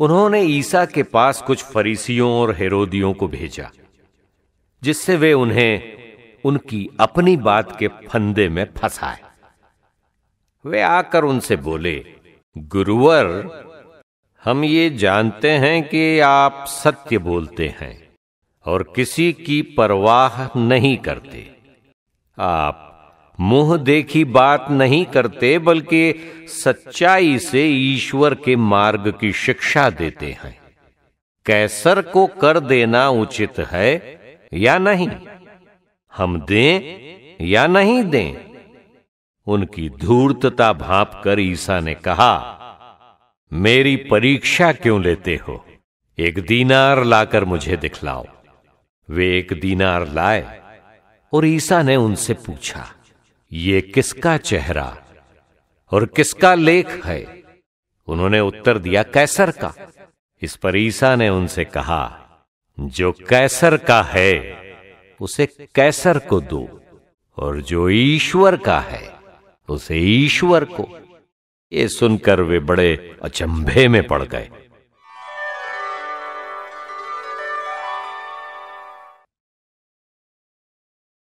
उन्होंने ईसा के पास कुछ फरीसियों और हेरोदियों को भेजा जिससे वे उन्हें उनकी अपनी बात के फंदे में फंसाए वे आकर उनसे बोले गुरुवर हम ये जानते हैं कि आप सत्य बोलते हैं और किसी की परवाह नहीं करते आप मुंह देखी बात नहीं करते बल्कि सच्चाई से ईश्वर के मार्ग की शिक्षा देते हैं कैसर को कर देना उचित है या नहीं हम दें या नहीं दें उनकी धूर्तता भाप कर ईसा ने कहा मेरी परीक्षा क्यों लेते हो एक दीनार लाकर मुझे दिखलाओ वे एक दीनार लाए और ईसा ने उनसे पूछा ये किसका चेहरा और किसका लेख है उन्होंने उत्तर दिया कैसर का इस पर ईसा ने उनसे कहा जो कैसर का है उसे कैसर को दो और जो ईश्वर का है उसे ईश्वर को ये सुनकर वे बड़े अचंभे में पड़ गए